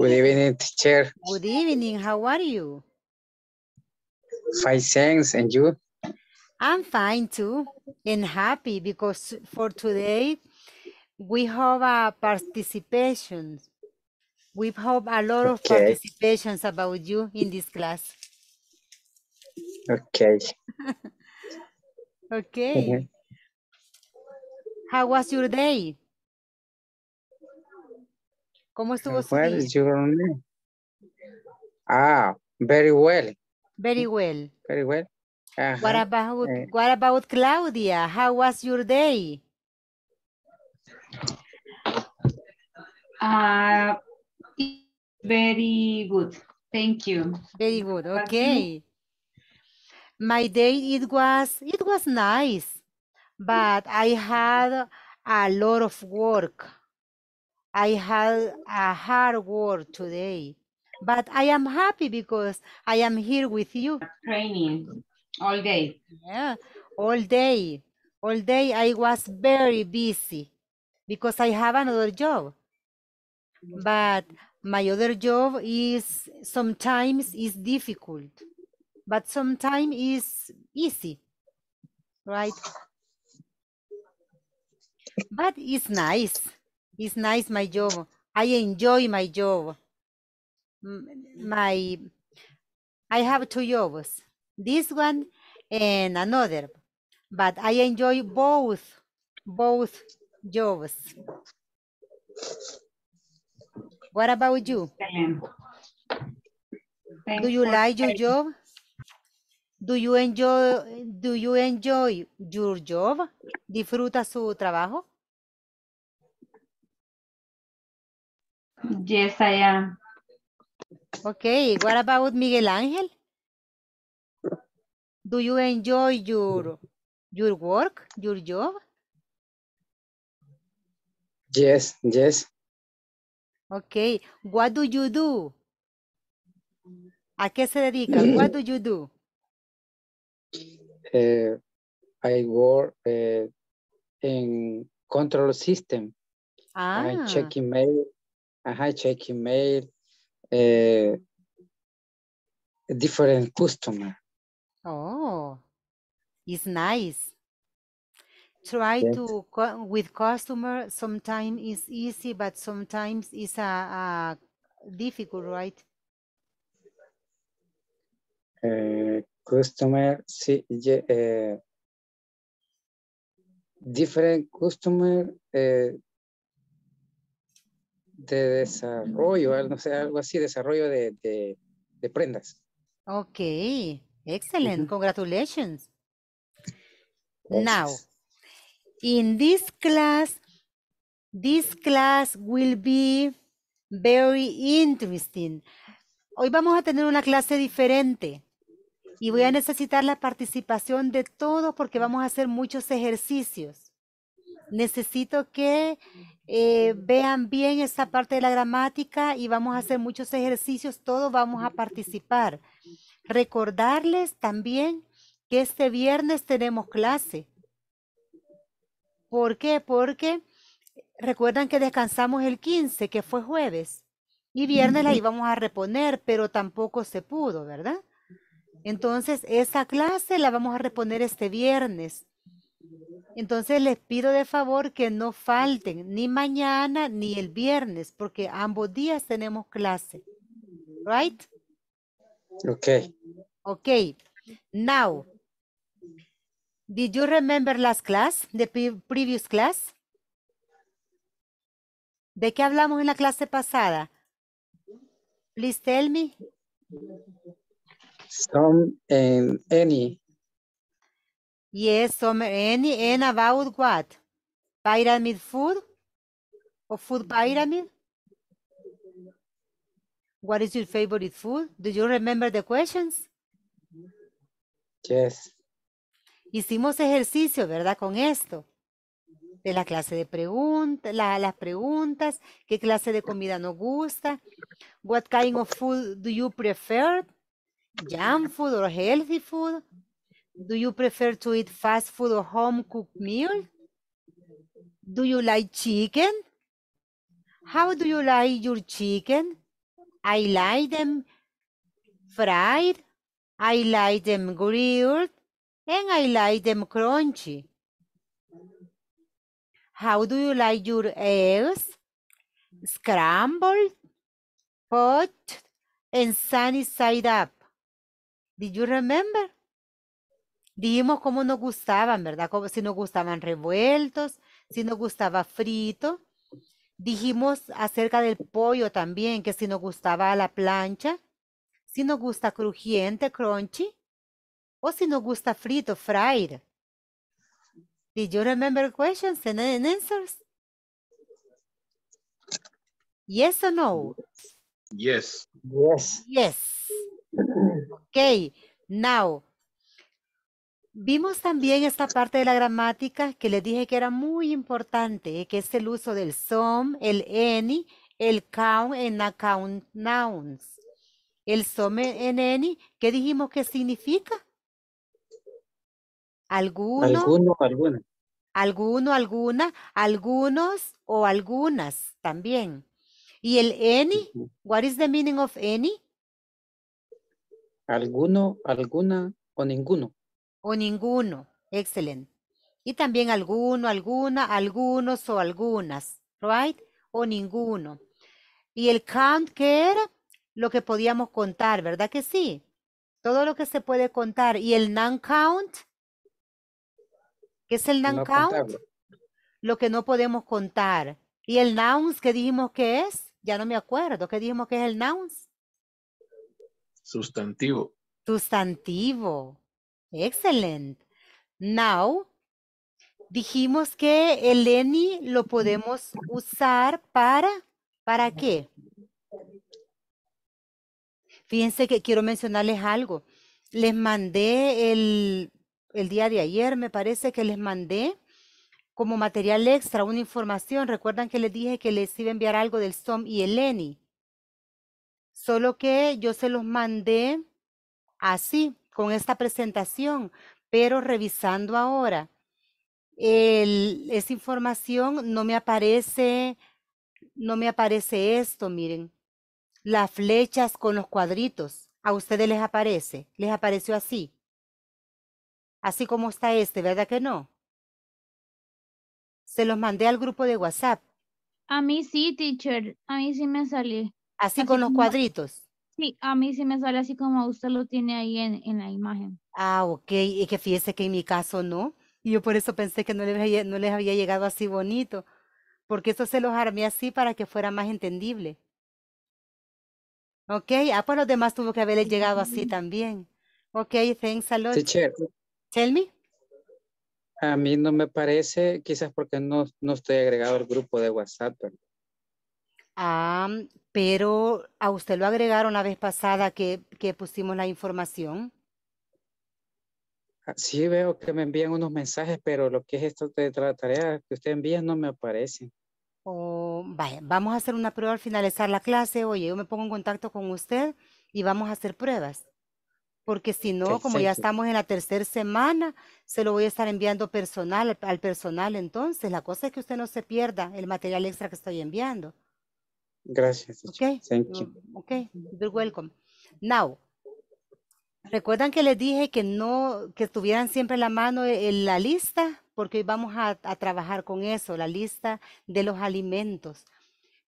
Good evening, teacher. Good evening. How are you? Fine, thanks. And you? I'm fine too and happy because for today we have a participation. We have a lot okay. of participations about you in this class. Okay. okay. Mm -hmm. How was your day? ¿Cómo estuvo su well, día? Ah, very well. Very well. Very well. Uh -huh. What about eh. what about Claudia? How was your day? Uh, very good. Thank you. Very good. Okay. My day it was it was nice, but I had a lot of work. I had a hard work today, but I am happy because I am here with you. Training all day. Yeah, all day. All day I was very busy because I have another job. But my other job is sometimes is difficult, but sometimes is easy, right? But it's nice. It's nice my job. I enjoy my job. My, I have two jobs, this one and another, but I enjoy both, both jobs. What about you? do you like your job? Do you enjoy, do you enjoy your job? ¿Disfruta su trabajo? Yes, I am. Okay, what about Miguel Ángel? Do you enjoy your your work, your job? Yes, yes. Okay, what do you do? ¿A qué se dedica? What do you do? Eh, I work in eh, control system. Ah. I check email I check email, a eh, different customer. Oh, it's nice. Try yes. to co with customer. Sometimes it's easy, but sometimes it's a, a difficult, right? Uh, customer, see, uh, eh, different customer. Uh, de desarrollo, no sé, algo así, desarrollo de, prendas. Ok, excelente, congratulations. Now, in this class, this class will be very interesting. Hoy vamos a tener una clase diferente y voy a necesitar la participación de todos porque vamos a hacer muchos ejercicios necesito que eh, vean bien esa parte de la gramática y vamos a hacer muchos ejercicios, todos vamos a participar. Recordarles también que este viernes tenemos clase. ¿Por qué? Porque recuerdan que descansamos el 15, que fue jueves, y viernes la íbamos a reponer, pero tampoco se pudo, ¿verdad? Entonces, esa clase la vamos a reponer este viernes. Entonces les pido de favor que no falten ni mañana ni el viernes, porque ambos días tenemos clase. Right? Ok. ok Now, did you remember last class, the previous class? ¿De qué hablamos en la clase pasada? Please tell me. Some and eh, any. Yes, some any and about what? Pyramid food? Or food pyramid? What is your favorite food? Do you remember the questions? Yes. Hicimos ejercicio, ¿verdad? Con esto. De la clase de preguntas, las preguntas, qué clase de comida nos gusta, what kind of food do you prefer, jam food or healthy food, Do you prefer to eat fast food or home cooked meal? Do you like chicken? How do you like your chicken? I like them fried, I like them grilled, and I like them crunchy. How do you like your eggs? Scrambled, poached, and sunny side up. Did you remember? Dijimos cómo nos gustaban, ¿verdad? Como, si nos gustaban revueltos, si nos gustaba frito. Dijimos acerca del pollo también, que si nos gustaba la plancha, si nos gusta crujiente, crunchy, o si nos gusta frito, fried. Did you remember questions and answers? Yes or no? Yes. Yes. Yes. Okay. Now, Vimos también esta parte de la gramática que les dije que era muy importante, que es el uso del some, el any, el count en account nouns. El some en any, ¿qué dijimos que significa? Alguno, alguno, alguna. Alguno, alguna, algunos o algunas también. ¿Y el any? What is the meaning of any? Alguno, alguna o ninguno o ninguno. Excelente. Y también alguno, alguna, algunos o algunas, right? O ninguno. Y el count que era lo que podíamos contar, ¿verdad que sí? Todo lo que se puede contar. Y el non-count, ¿qué es el non-count? lo que no podemos contar. Y el nouns qué dijimos que es, ya no me acuerdo, ¿qué dijimos que es el nouns? Sustantivo. Sustantivo, Excelente. Now, dijimos que el ENI lo podemos usar para, ¿para qué? Fíjense que quiero mencionarles algo. Les mandé el, el día de ayer, me parece que les mandé como material extra una información. Recuerdan que les dije que les iba a enviar algo del SOM y el ENI. Solo que yo se los mandé así con esta presentación, pero revisando ahora, esa información no me aparece, no me aparece esto, miren, las flechas con los cuadritos, a ustedes les aparece, les apareció así, así como está este, ¿verdad que no? Se los mandé al grupo de WhatsApp. A mí sí, teacher, a mí sí me salí así con los cuadritos a mí sí me sale así como usted lo tiene ahí en, en la imagen. Ah, ok. Y que fíjese que en mi caso no. Y yo por eso pensé que no les había, no les había llegado así bonito. Porque eso se los armé así para que fuera más entendible. Ok, ah, pues los demás tuvo que haberles llegado así también. Ok, thanks a lot. Tell me. A mí no me parece, quizás porque no, no estoy agregado al grupo de WhatsApp, Ah, pero a usted lo agregaron la vez pasada que, pusimos la información. Ah, sí, veo que me envían unos mensajes, pero lo que es esto de la tarea que usted envía no me aparece. Oh, vaya, vamos a hacer una prueba al finalizar la clase. Oye, yo me pongo en contacto con usted y vamos a hacer pruebas. Porque si no, como ya estamos en la tercera semana, se lo voy a estar enviando personal al personal. Entonces, la cosa es que usted no se pierda el material extra que estoy enviando. Gracias. Okay. Thank you. Okay. welcome. Now, recuerdan que les dije que no, que tuvieran siempre la mano en la lista, porque hoy vamos a, trabajar con eso, la lista de los alimentos.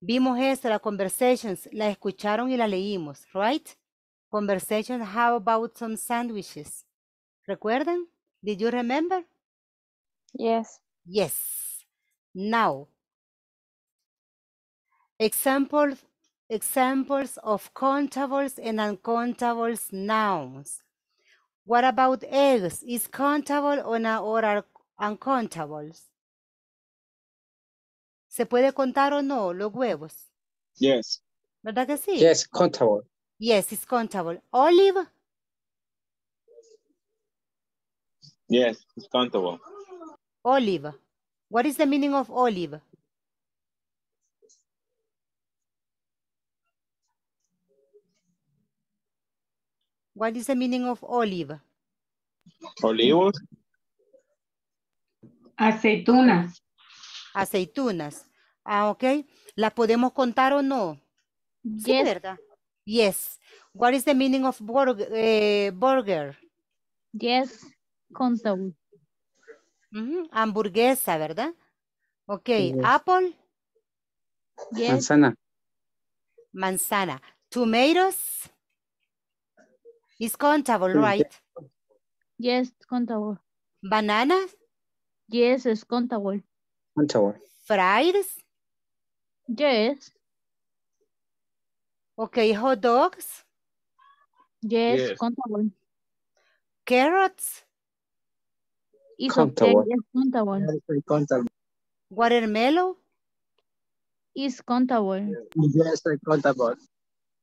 Vimos eso, la conversations, la escucharon y la leímos, right? Conversation. how about some sandwiches? ¿Recuerdan? Did you remember? Yes. Yes. Now, Examples, examples of countables and uncountables nouns. What about eggs? Is countable or are uncountables? ¿Se puede contar o no los huevos? Yes. ¿Verdad que sí? Yes, countable. Yes, it's countable. Olive? Yes, it's countable. Olive. What is the meaning of olive? What is the meaning of olive? Olivos. Aceitunas. Aceitunas. Ah, ok. ¿La podemos contar o no? Yes. Sí, ¿verdad? Yes. What is the meaning of eh, burger? Yes, Hamburguesa, ¿verdad? Ok. Apple. Manzana. Manzana. Tomatoes. It's countable, right? Yes, contable. Bananas? Yes, it's contable. Countable. Fries? Yes. Okay, hot dogs? Yes, contable. countable. Carrots? It's countable. Yes, Watermelon? Is countable. Yes, countable.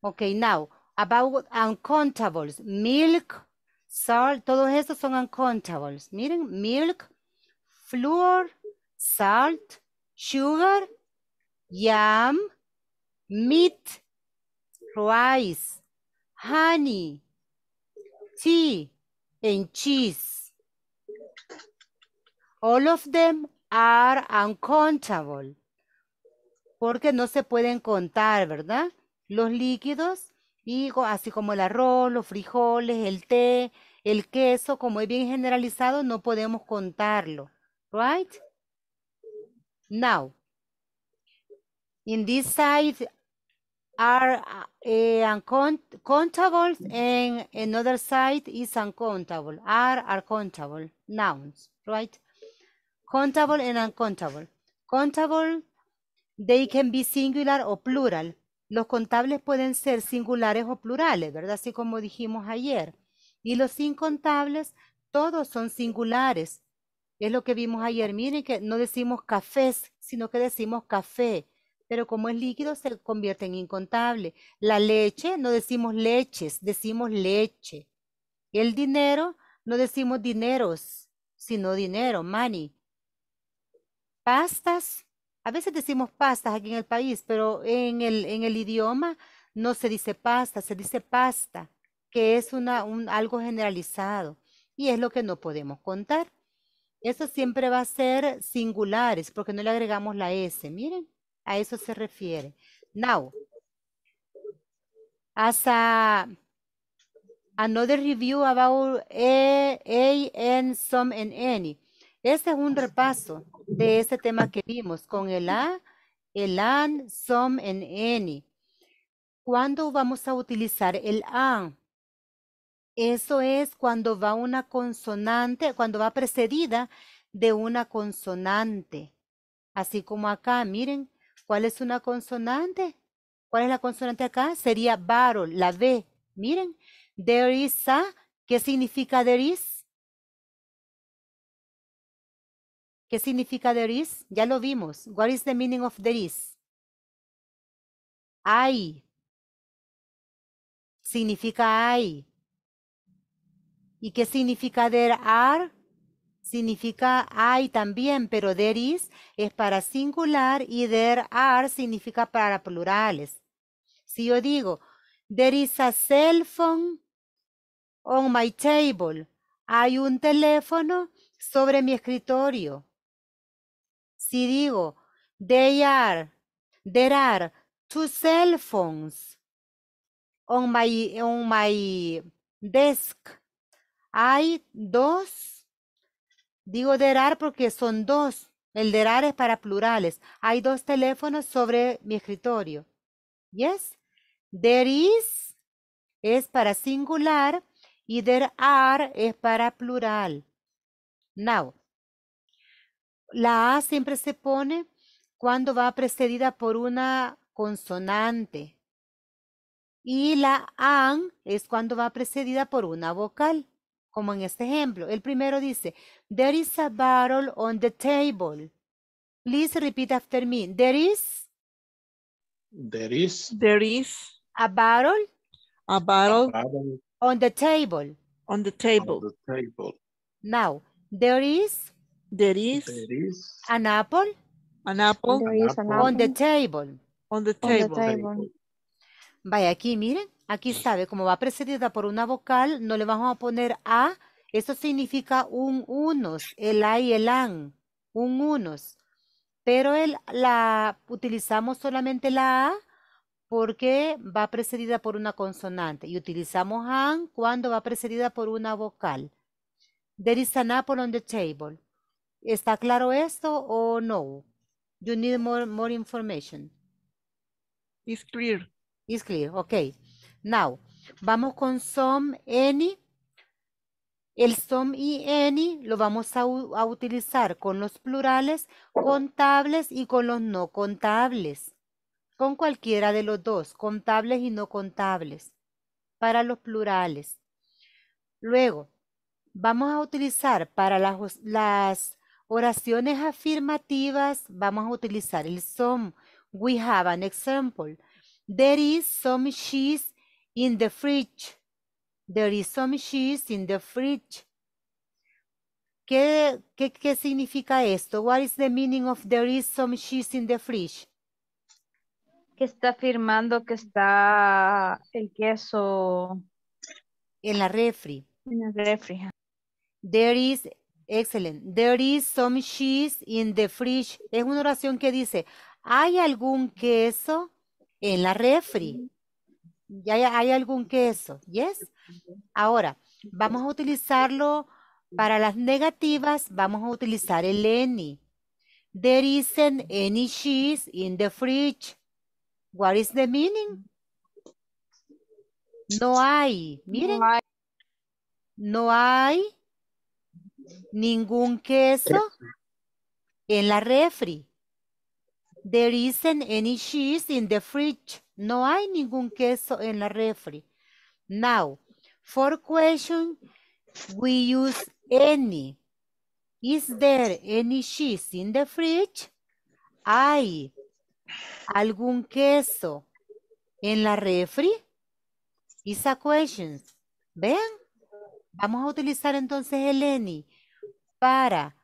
Okay, now, about uncountables, milk, salt, todos estos son uncountables. Miren, milk, flour, salt, sugar, yam, meat, rice, honey, tea, and cheese. All of them are uncountable. Porque no se pueden contar, ¿verdad? Los líquidos así como el arroz, los frijoles, el té, el queso, como es bien generalizado, no podemos contarlo. Right? Now, in this side are uh, and another side is uncountable. Are are countable nouns, right? Countable and uncountable. Countable, they can be singular or plural. Los contables pueden ser singulares o plurales, ¿verdad? Así como dijimos ayer. Y los incontables, todos son singulares. Es lo que vimos ayer. Miren que no decimos cafés, sino que decimos café. Pero como es líquido, se convierte en incontable. La leche, no decimos leches, decimos leche. El dinero, no decimos dineros, sino dinero, money. Pastas, a veces decimos pastas aquí en el país, pero en el, idioma no se dice pasta, se dice pasta, que es una, un, algo generalizado y es lo que no podemos contar. Eso siempre va a ser singulares porque no le agregamos la S. Miren, a eso se refiere. Now, as a, another review about A, a and some and any. Este es un repaso de este tema que vimos con el a, el an, some, and any. ¿Cuándo vamos a utilizar el a, Eso es cuando va una consonante, cuando va precedida de una consonante. Así como acá, miren, ¿cuál es una consonante? ¿Cuál es la consonante acá? Sería varo, la B. Miren, there is a, ¿qué significa there is? ¿Qué significa there is? Ya lo vimos. What is the meaning of there is? Hay. Significa hay. ¿Y qué significa there are? Significa hay también, pero there is es para singular y there are significa para plurales. Si yo digo, there is a cell phone on my table, hay un teléfono sobre mi escritorio. Si digo, they are, there are two cell phones on my, on my desk. Hay dos. Digo there are porque son dos. El there are es para plurales. Hay dos teléfonos sobre mi escritorio. Yes. There is es para singular y there are es para plural. Now, la A siempre se pone cuando va precedida por una consonante. Y la AN es cuando va precedida por una vocal, como en este ejemplo. El primero dice, There is a barrel on the table. Please repeat after me. There is. There is. There is. A barrel. A barrel. On the table. On the table. On the table. Now, there is There is, an apple. On the table. On the table. Vaya, aquí miren, aquí sabe, como va precedida por una vocal, no le vamos a poner a, eso significa un unos, el a y el an, un unos. Pero el, la utilizamos solamente la a porque va precedida por una consonante y utilizamos an cuando va precedida por una vocal. There is an apple on the table. ¿Está claro esto o no? You need more, information. It's clear. It's clear, ok. Now, vamos con some, any. El some y any lo vamos a, utilizar con los plurales contables y con los no contables. Con cualquiera de los dos, contables y no contables, para los plurales. Luego, vamos a utilizar para las Oraciones afirmativas, vamos a utilizar el some. We have an example. There is some cheese in the fridge. There is some cheese in the fridge. ¿Qué, significa esto? What is the meaning of there is some cheese in the fridge? Que está afirmando que está el queso. En la refri. En la refri. There is Excelente. There is some cheese in the fridge. Es una oración que dice, ¿hay algún queso en la refri? ¿Ya hay, algún queso? Yes. Ahora, vamos a utilizarlo para las negativas, vamos a utilizar el any. There isn't any cheese in the fridge. What is the meaning? No hay. Miren. No hay ningún queso en la refri. There isn't any cheese in the fridge. No hay ningún queso en la refri. Now, for question, we use any. Is there any cheese in the fridge? ¿Hay algún queso en la refri? Is a question. ¿Vean? Vamos a utilizar entonces el any para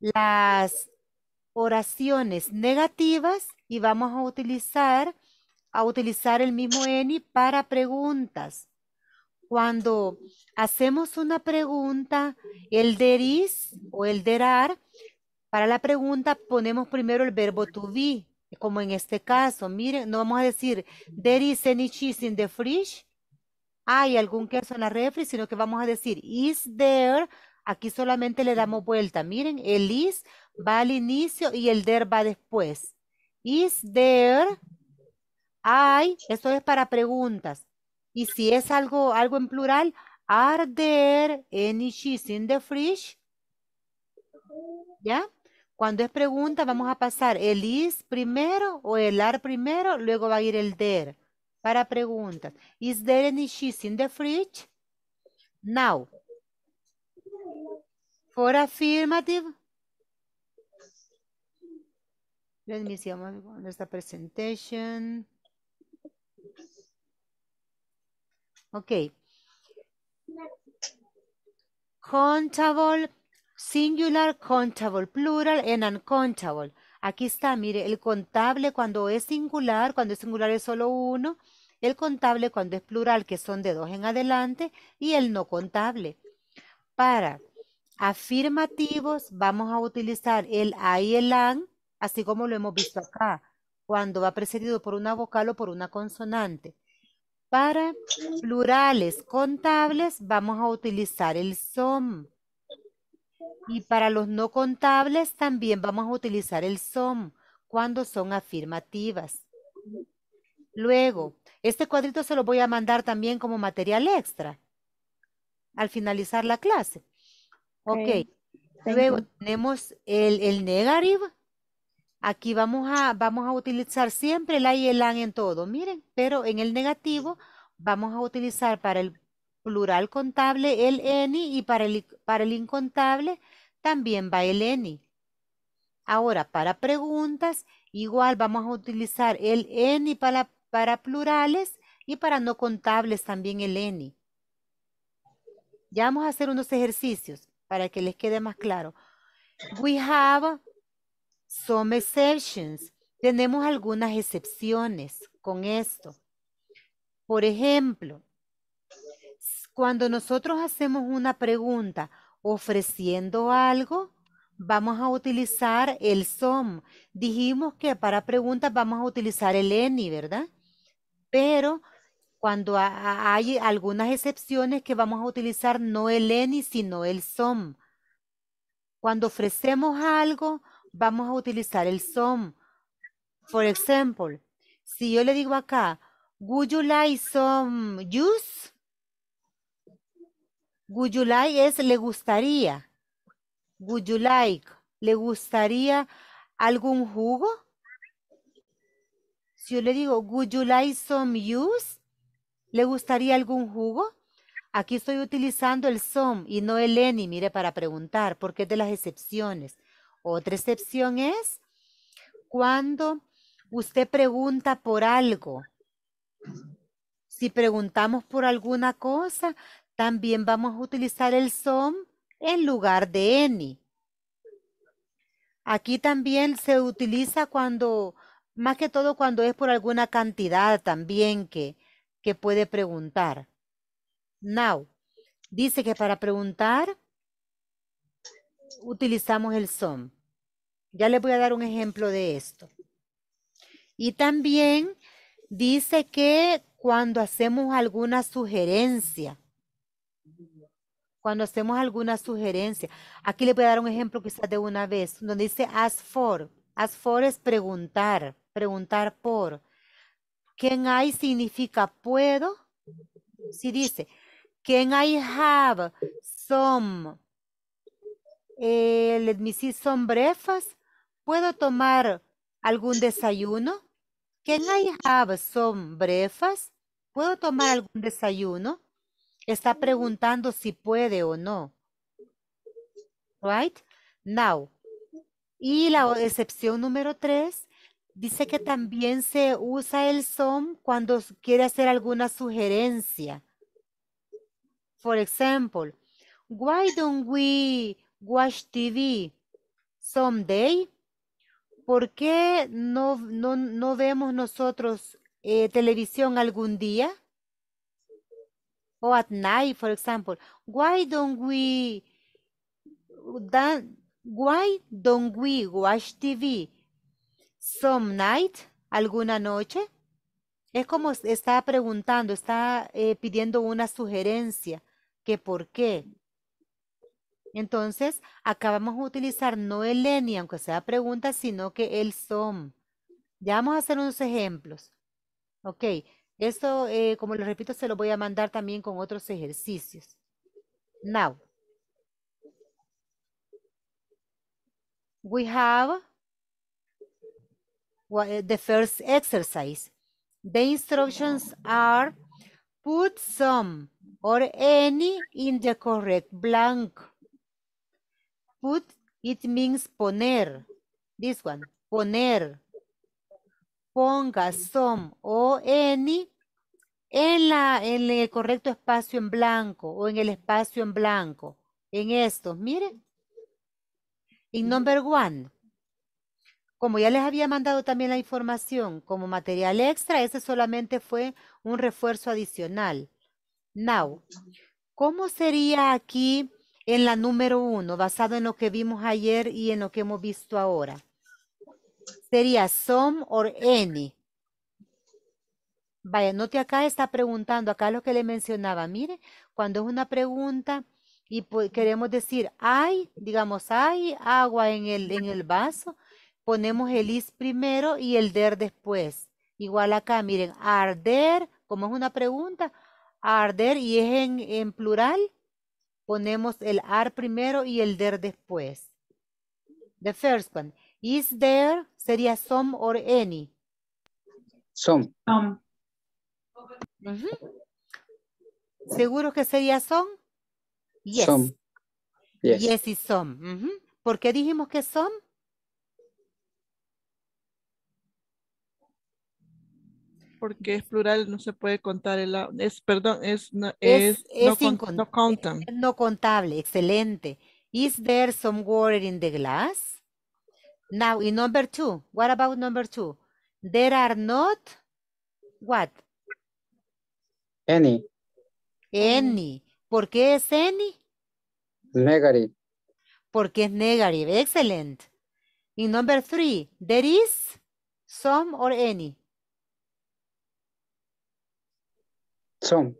las oraciones negativas y vamos a utilizar, a utilizar el mismo eni para preguntas. Cuando hacemos una pregunta, el there is o el derar para la pregunta ponemos primero el verbo to be, como en este caso. Miren, no vamos a decir there is any cheese in the fridge, hay algún queso en la refri, sino que vamos a decir is there Aquí solamente le damos vuelta. Miren, el is va al inicio y el der va después. Is there, hay, eso es para preguntas. Y si es algo, algo en plural, are there any cheese in the fridge? ¿Ya? Cuando es pregunta, vamos a pasar el is primero o el are primero, luego va a ir el der para preguntas. Is there any cheese in the fridge? Now, ¿Por affirmative. Let me see the presentation. Okay. Countable, singular, contable, plural, and uncountable. Aquí está, mire, el contable cuando es singular, cuando es singular es solo uno, el contable cuando es plural, que son de dos en adelante, y el no contable. Para afirmativos vamos a utilizar el a y el an, así como lo hemos visto acá, cuando va precedido por una vocal o por una consonante. Para plurales contables vamos a utilizar el som. Y para los no contables también vamos a utilizar el som cuando son afirmativas. Luego, este cuadrito se lo voy a mandar también como material extra al finalizar la clase. Ok. tenemos el, negative. Aquí vamos a, vamos a utilizar siempre el y el an en todo, miren, pero en el negativo vamos a utilizar para el plural contable el any y para el, para el incontable también va el any. Ahora, para preguntas, igual vamos a utilizar el any para, para plurales y para no contables también el any. Ya vamos a hacer unos ejercicios para que les quede más claro. We have some exceptions. Tenemos algunas excepciones con esto. Por ejemplo, cuando nosotros hacemos una pregunta ofreciendo algo, vamos a utilizar el SOM. Dijimos que para preguntas vamos a utilizar el any, ¿verdad? Pero cuando hay algunas excepciones que vamos a utilizar no el any, sino el som. Cuando ofrecemos algo, vamos a utilizar el some. Por ejemplo, si yo le digo acá, would you like some juice? Would you like es le gustaría. Would you like, le gustaría algún jugo? Si yo le digo, would you like some juice? ¿Le gustaría algún jugo? Aquí estoy utilizando el SOM y no el eni, mire, para preguntar, porque es de las excepciones. Otra excepción es cuando usted pregunta por algo. Si preguntamos por alguna cosa, también vamos a utilizar el SOM en lugar de eni. Aquí también se utiliza cuando, más que todo cuando es por alguna cantidad también que, que puede preguntar. Now. Dice que para preguntar utilizamos el som. Ya les voy a dar un ejemplo de esto. Y también dice que cuando hacemos alguna sugerencia, cuando hacemos alguna sugerencia, aquí les voy a dar un ejemplo quizás de una vez, donde dice ask for. Ask for es preguntar, preguntar por. Can I significa puedo. Si dice, can I have some, eh, let me see, ¿Puedo tomar algún desayuno? Can I have some brefas? ¿Puedo tomar algún desayuno? Está preguntando si puede o no. Right? Now. Y la excepción número tres Dice que también se usa el SOM cuando quiere hacer alguna sugerencia. For example, why don't we watch TV someday? ¿Por qué no, vemos nosotros eh, televisión algún día? O at night, for example. Why don't we, why don't we watch TV some night, alguna noche. Es como está preguntando, está eh, pidiendo una sugerencia, que por qué. Entonces, acá vamos a utilizar no el any, aunque sea pregunta, sino que el some. Ya vamos a hacer unos ejemplos. Ok, eso, eh, como les repito, se lo voy a mandar también con otros ejercicios. Now, we have eh, the first exercise. The instructions are put some or any in the correct blank. Put, it means poner. This one, poner. Ponga some o any en, la, el correcto espacio en blanco o en el espacio en blanco. En esto, miren. In number one, como ya les había mandado también la información como material extra, ese solamente fue un refuerzo adicional. Now, ¿cómo sería aquí en la número uno, basado en lo que vimos ayer y en lo que hemos visto ahora? Sería some or any. Vaya, note acá está preguntando, acá lo que le mencionaba, mire, cuando es una pregunta y pues, queremos decir, hay, digamos, hay agua en el, en el vaso, ponemos el is primero y el der después. Igual acá, miren, are there, como es una pregunta, are there y es en, plural, ponemos el are primero y el der después. The first one. Is there sería some or any? Some. ¿Seguro que sería some? Yes. Yes. y some. ¿Por qué dijimos que some? porque es plural, no se puede contar el es perdón, es no, es, no, contable. excelente. Is there some water in the glass? Now in number two, what about number two? There are not what? Any. Any. ¿Por qué es any? Negative. Porque es negative. excelente In number three, there is some or any. Some.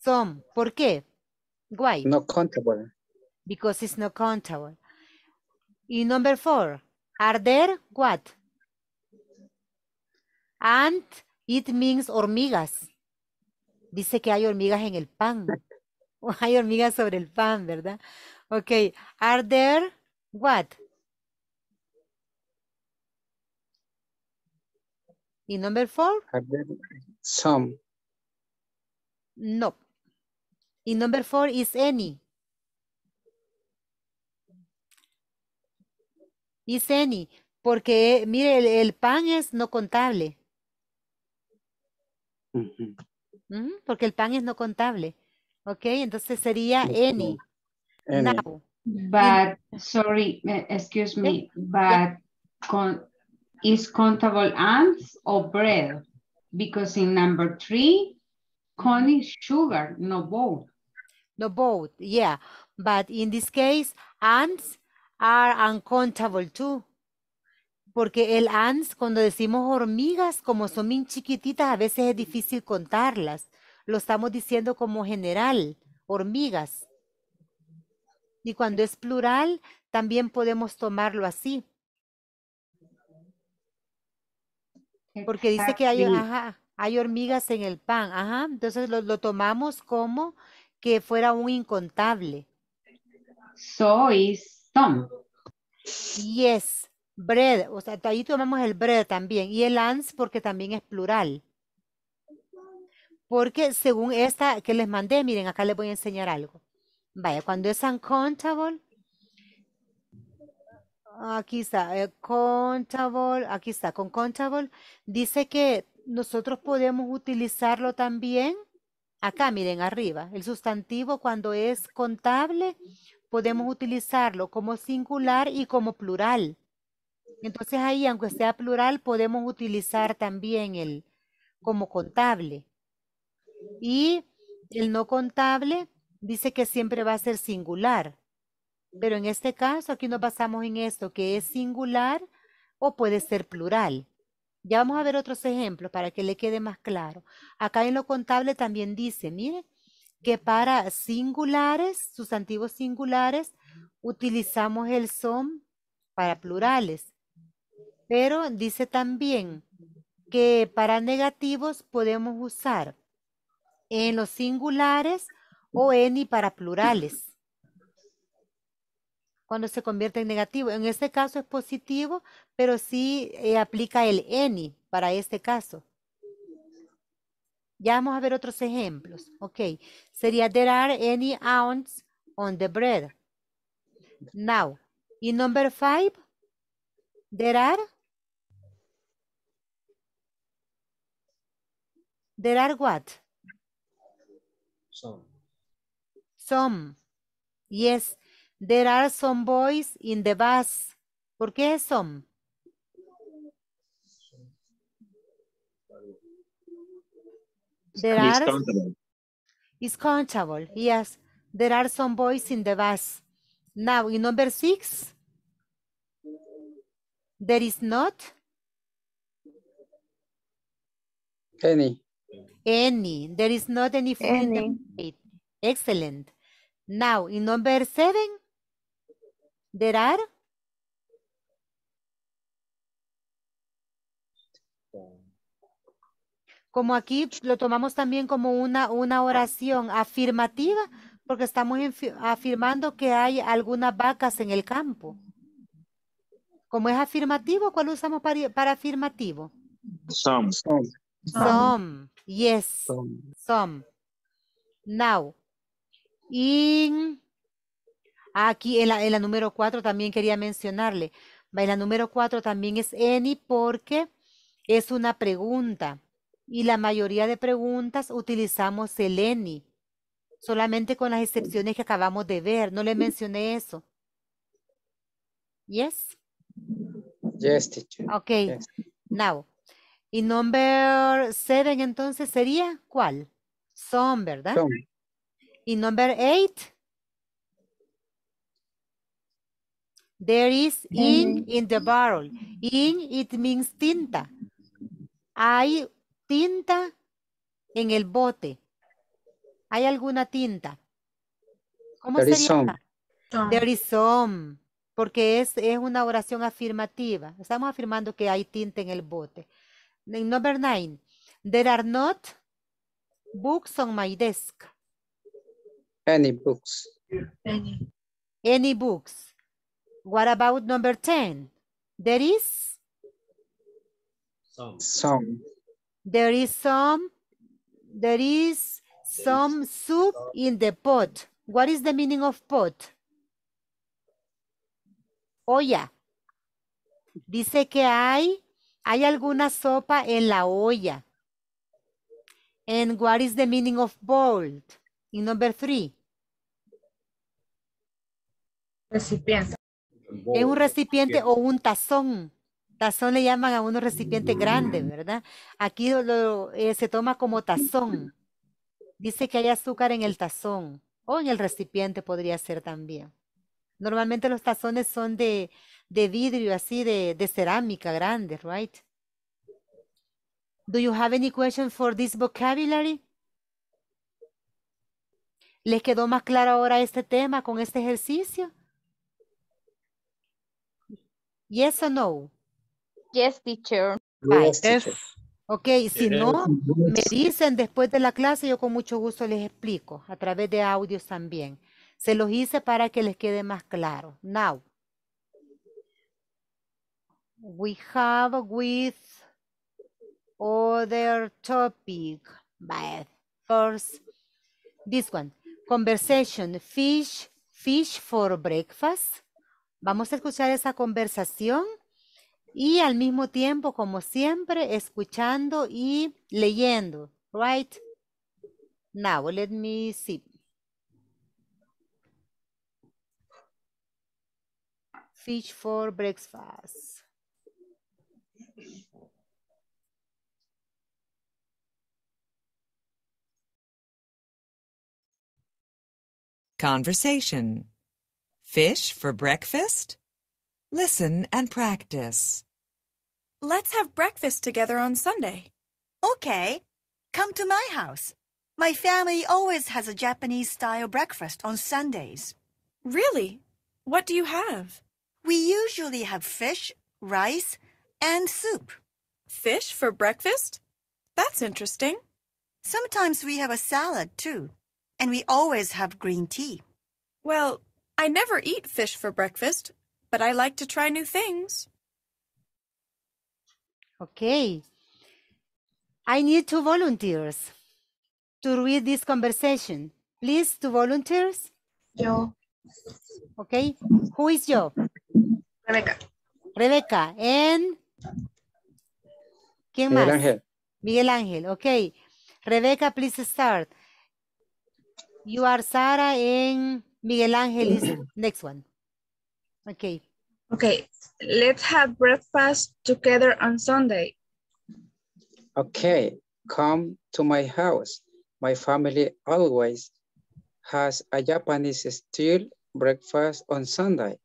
Some. ¿Por qué? Why? no countable. Pues. Because it's not countable. Y number four. Are there what? And it means hormigas. Dice que hay hormigas en el pan. hay hormigas sobre el pan, ¿verdad? Ok. Are there what? Y number four? some. No. Y number four is any. Is any. Porque, mire, el, pan es no contable. Porque el pan es no contable. ¿Ok? Entonces sería any. Now. But, sorry, excuse me, but is countable ants or bread? Because in number three, Connie sugar, no both. No both, yeah. But in this case, ants are uncountable too. Porque el ants, cuando decimos hormigas, como son min chiquititas, a veces es difícil contarlas. Lo estamos diciendo como general, hormigas. Y cuando es plural, también podemos tomarlo así. Porque dice que hay, ajá, hay hormigas en el pan, entonces lo, tomamos como que fuera un incontable. So is Yes, bread, o sea, ahí tomamos el bread también, y el ants porque también es plural. Porque según esta que les mandé, miren, acá les voy a enseñar algo. Vaya, cuando es uncountable, aquí está, eh, countable, aquí está, con countable, dice que nosotros podemos utilizarlo también. Acá, miren, arriba, el sustantivo cuando es contable, podemos utilizarlo como singular y como plural. Entonces ahí, aunque sea plural, podemos utilizar también el como contable. Y el no contable dice que siempre va a ser singular. Pero en este caso, aquí nos basamos en esto, que es singular o puede ser plural. Ya vamos a ver otros ejemplos para que le quede más claro. Acá en lo contable también dice, mire, que para singulares, sustantivos singulares, utilizamos el son para plurales. Pero dice también que para negativos podemos usar en los singulares o en y para plurales cuando se convierte en negativo. En este caso es positivo, pero sí eh, aplica el any para este caso. Ya vamos a ver otros ejemplos. Ok. Sería there are any ounce on the bread. Now, in number five, there are There are what? Some. Some. Yes. There are some boys in the bus. ¿Por qué some? There are... It's countable. Yes. There are some boys in the bus. Now, in number six, there is not... Any. Any. There is not any food any. Excellent. Now, in number seven, como aquí lo tomamos también como una, una oración afirmativa, porque estamos afirmando que hay algunas vacas en el campo. Como es afirmativo, ¿cuál usamos para, afirmativo? Some. Some. Some. Yes. Some. Now. In Ah, aquí en la, número 4 también quería mencionarle. En la número 4 también es any porque es una pregunta. Y la mayoría de preguntas utilizamos el any. Solamente con las excepciones que acabamos de ver. No le mencioné eso. Yes? Yes, teacher. Ok. Now. Y number 7 entonces sería ¿cuál? Son, ¿verdad? Y number 8 There is ink in the barrel. In it means tinta. Hay tinta en el bote. ¿Hay alguna tinta? ¿Cómo se sería? There is some. Porque es, es una oración afirmativa. Estamos afirmando que hay tinta en el bote. number nine. There are not books on my desk. Any books. Any books. What about number 10? There is? Some. There is some. There is some soup in the pot. What is the meaning of pot? Olla. Oh, Dice que hay, hay alguna sopa en la olla. And what is the meaning of bowl? In number three. Recipiente es un recipiente o un tazón. Tazón le llaman a uno recipiente mm. grande, ¿verdad? Aquí eh, se toma como tazón. Dice que hay azúcar en el tazón o en el recipiente podría ser también. Normalmente los tazones son de, vidrio, así de, de cerámica grande, right? Do you have any question for this vocabulary? ¿Les quedó más claro ahora este tema con este ejercicio? Yes or no? Yes, teacher. Okay. Ok, si no, me dicen después de la clase, yo con mucho gusto les explico, a través de audios también. Se los hice para que les quede más claro. Now, we have with other topic, but first, this one, conversation, fish, fish for breakfast. Vamos a escuchar esa conversación y al mismo tiempo, como siempre, escuchando y leyendo. Right? Now, let me see. Fish for breakfast. Conversation. fish for breakfast? Listen and practice. Let's have breakfast together on Sunday. Okay. Come to my house. My family always has a Japanese style breakfast on Sundays. Really? What do you have? We usually have fish, rice, and soup. Fish for breakfast? That's interesting. Sometimes we have a salad, too. And we always have green tea. Well, I never eat fish for breakfast, but I like to try new things. Okay. I need two volunteers to read this conversation. Please, two volunteers. Yo. Okay. Who is yo? Rebecca. Rebecca. And? ¿Quién Miguel más? Ángel. Miguel Ángel. Okay. Rebecca, please start. You are Sara and Miguel Angel is next one. Okay. Okay, let's have breakfast together on Sunday. Okay, come to my house. My family always has a Japanese style breakfast on Sunday.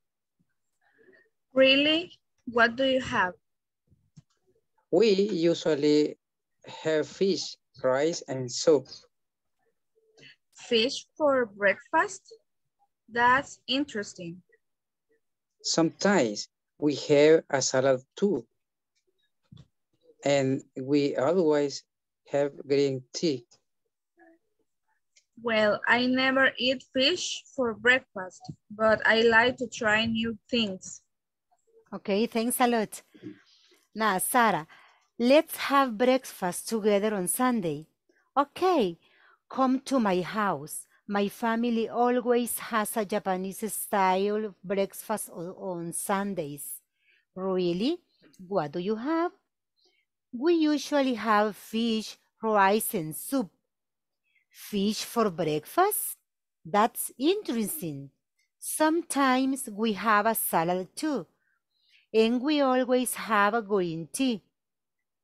Really? What do you have? We usually have fish, rice, and soup. Fish for breakfast? That's interesting. Sometimes we have a salad too. And we always have green tea. Well, I never eat fish for breakfast, but I like to try new things. Okay, thanks a lot. Now, Sarah, let's have breakfast together on Sunday. Okay, come to my house. My family always has a Japanese style breakfast on Sundays. Really? What do you have? We usually have fish, rice, and soup. Fish for breakfast? That's interesting. Sometimes we have a salad too. And we always have a green tea.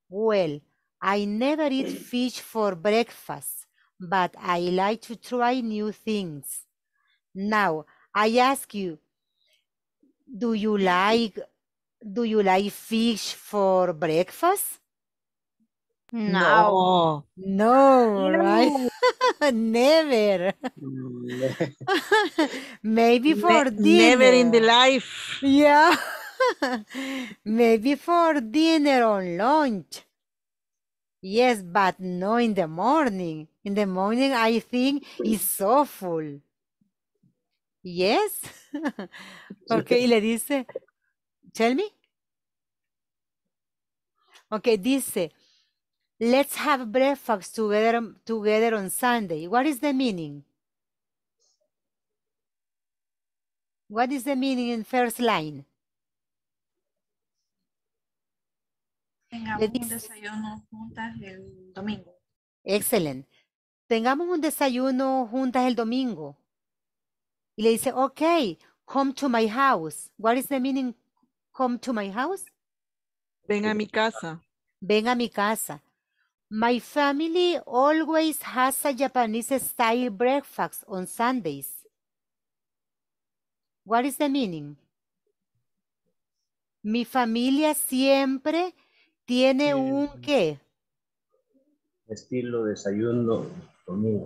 Well, I never eat fish for breakfast but I like to try new things. Now, I ask you, do you like do you like fish for breakfast? No. No, no. right? never. Maybe for ne dinner. Never in the life. Yeah. Maybe for dinner or lunch. Yes, but no in the morning. In the morning, I think it's so full. Yes. ok, y le dice, tell me. Ok, dice, let's have breakfast together, together on Sunday. What is the meaning? What is the meaning in first line? Tengamos un desayuno juntas el domingo. Excelente. Tengamos un desayuno juntas el domingo. Y le dice, ok, come to my house. What is the meaning come to my house? Ven a mi casa. Ven a mi casa. My family always has a Japanese style breakfast on Sundays. What is the meaning? Mi familia siempre tiene un qué? Estilo desayuno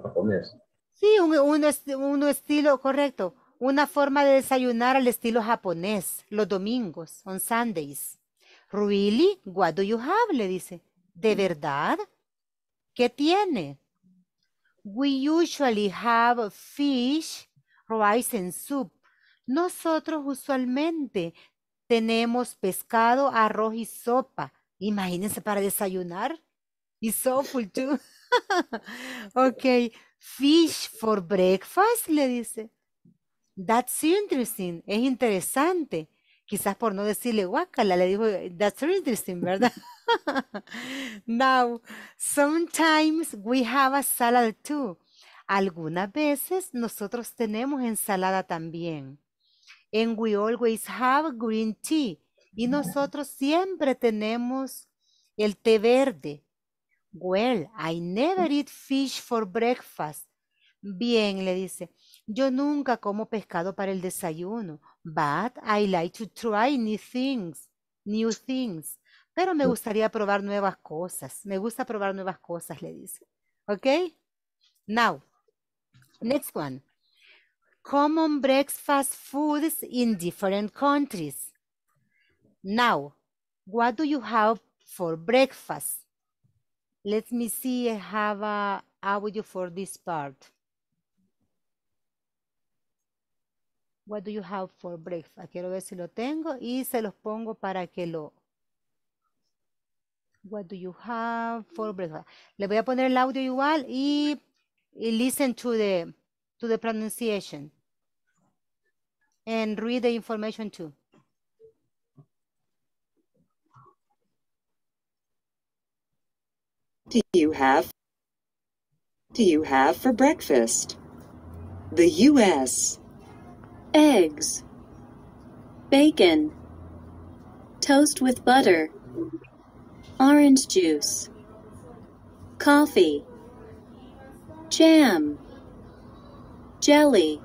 japonés. Sí, un, un, estilo, correcto. Una forma de desayunar al estilo japonés, los domingos, on Sundays. Really? What do you have? Le dice. ¿De verdad? ¿Qué tiene? We usually have fish, rice and soup. Nosotros usualmente tenemos pescado, arroz y sopa. Imagínense para desayunar. It's awful, too. ok. Fish for breakfast, le dice. That's interesting. Es interesante. Quizás por no decirle guacala, le dijo, that's interesting, ¿verdad? Now, sometimes we have a salad too. Algunas veces nosotros tenemos ensalada también. And we always have green tea. Y nosotros siempre tenemos el té verde. Well, I never eat fish for breakfast. Bien, le dice, yo nunca como pescado para el desayuno, but I like to try new things, new things. Pero me gustaría probar nuevas cosas. Me gusta probar nuevas cosas, le dice. ¿Ok? Now, next one. Common breakfast foods in different countries. Now, what do you have for breakfast? Let me see, I have a audio for this part. What do you have for breakfast? Quiero ver si lo tengo y se los pongo para que lo... What do you have for breakfast? Le voy a poner el audio igual y, y listen to the, to the pronunciation. And read the information too. do you have do you have for breakfast? The US eggs bacon toast with butter orange juice coffee jam jelly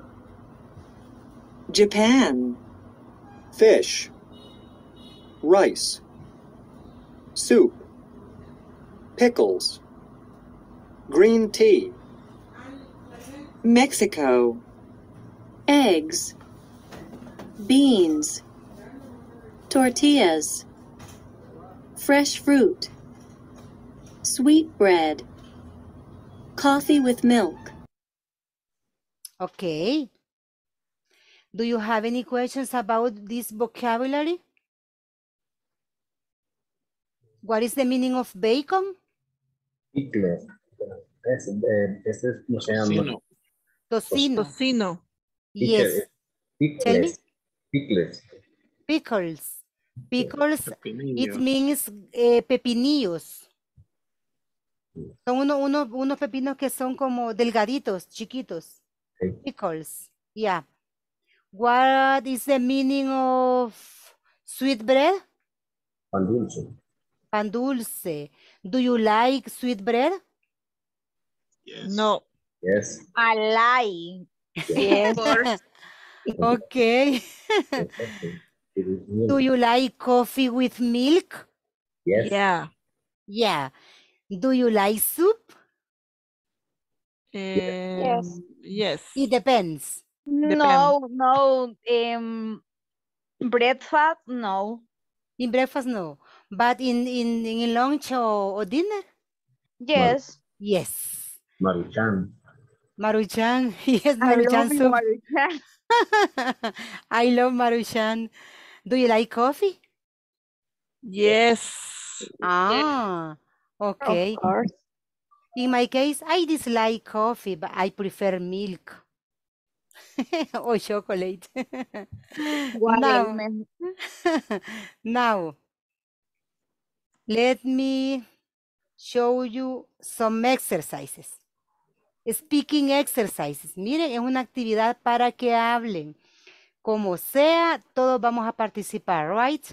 Japan fish rice soup pickles, green tea, Mexico, eggs, beans, tortillas, fresh fruit, sweet bread, coffee with milk. Okay. Do you have any questions about this vocabulary? What is the meaning of bacon? Pickles, eh, Este, es, no Tocino. Tocino. Tocino. Yes. Pickles. Pickles. Pickles. Pickles, it means eh, pepinillos. Son uno, uno, unos pepinos que son como delgaditos, chiquitos. Pickles, yeah. What is the meaning of sweet bread? Pan dulce. Pan dulce. Do you like sweet bread? Yes. No. Yes. I like. Yes. okay. Do you like coffee with milk? Yes. Yeah. Yeah. Do you like soup? Um, yes. Yes. It depends. No, depends. no. Um, breakfast, no. In breakfast, no but in in in lunch or, or dinner? Yes. Mar yes. Maruchan. Maruchan. Yes, Maruchan I love Maruchan. I love Maruchan. Do you like coffee? Yes. Ah, okay. Of course. In my case, I dislike coffee, but I prefer milk or chocolate. now, now, Let me show you some exercises. Speaking exercises. Miren, es una actividad para que hablen. Como sea, todos vamos a participar, right?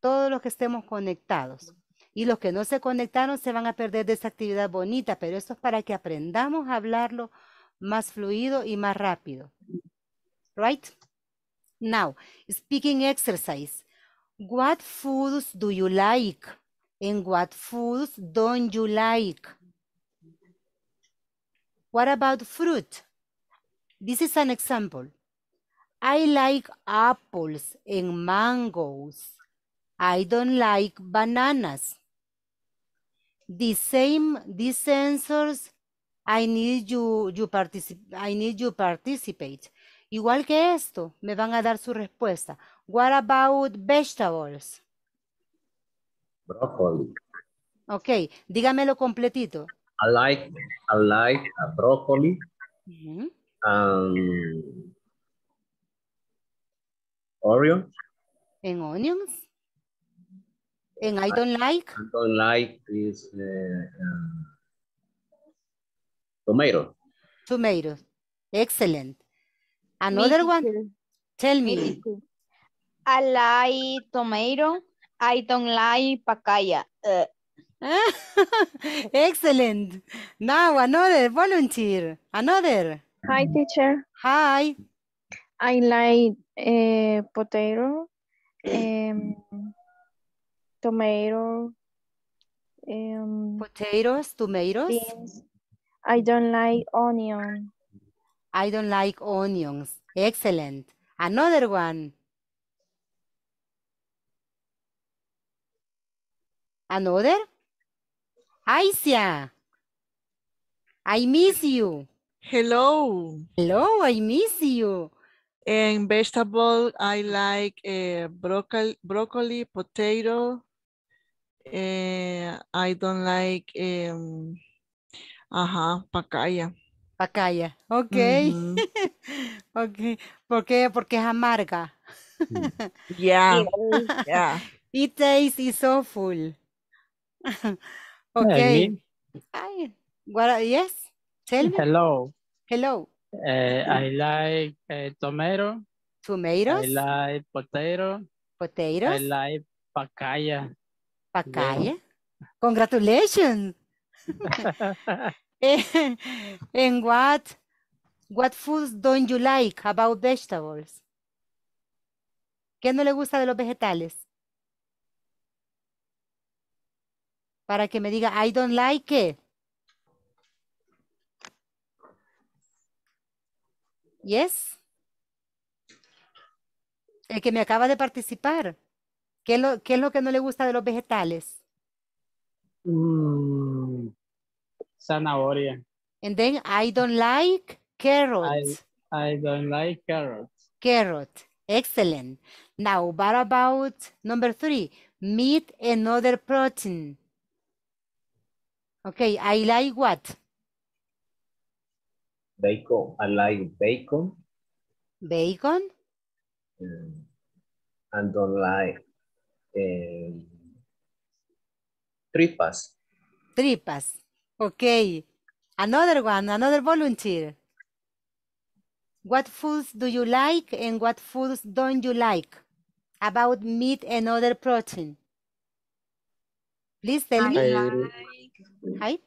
Todos los que estemos conectados. Y los que no se conectaron se van a perder de esta actividad bonita, pero esto es para que aprendamos a hablarlo más fluido y más rápido. Right? Now, speaking exercise. What foods do you like? And what foods don't you like? What about fruit? This is an example. I like apples and mangoes. I don't like bananas. The same, these sensors, I need you, you participate, I need you participate. Igual que esto, me van a dar su respuesta. What about vegetables? Broccoli. Ok, dígamelo completito. I like, I like broccoli. Uh um, onions. En I don't like. I don't like is tomato. Uh, um, tomato. Tomatoes. Excellent. Another one? Tell me. I like tomato. I don't like pacaya. Uh. Excellent. Now another volunteer. Another. Hi, teacher. Hi. I like eh, potato, em, tomato. Um, Potatoes, tomatoes. I don't like onion. I don't like onions. Excellent. Another one. Another? Aisia. I miss you. Hello. Hello, I miss you. And vegetable, I like uh, broccoli, broccoli, potato. Uh, I don't like, um, uh -huh, Pacaya, okay, okay, ¿por qué? Porque es amarga. yeah. yeah. It tastes is so full. okay. Hi. What, yes, tell me. Hello. Hello. Uh, I mm. like uh, tomato. Tomatoes. I like potato. Potatoes. I like pacaya. Pacaya. Congratulations. and what what foods don't you like about vegetables? ¿Qué no le gusta de los vegetales? Para que me diga, I don't like it. Yes. El que me acaba de participar. ¿Qué es lo, qué es lo que no le gusta de los vegetales? Mm. zanahoria. And then I don't like carrots. I, I don't like carrots. Carrot. Excellent. Now, what about number three? Meat and other protein. Okay, I like what? Bacon. I like bacon. Bacon? Mm. and don't like um, tripas. Tripas. Okay. Another one, another volunteer. What foods do you like and what foods don't you like? About meat and other protein. Please tell I me. Like... Hi.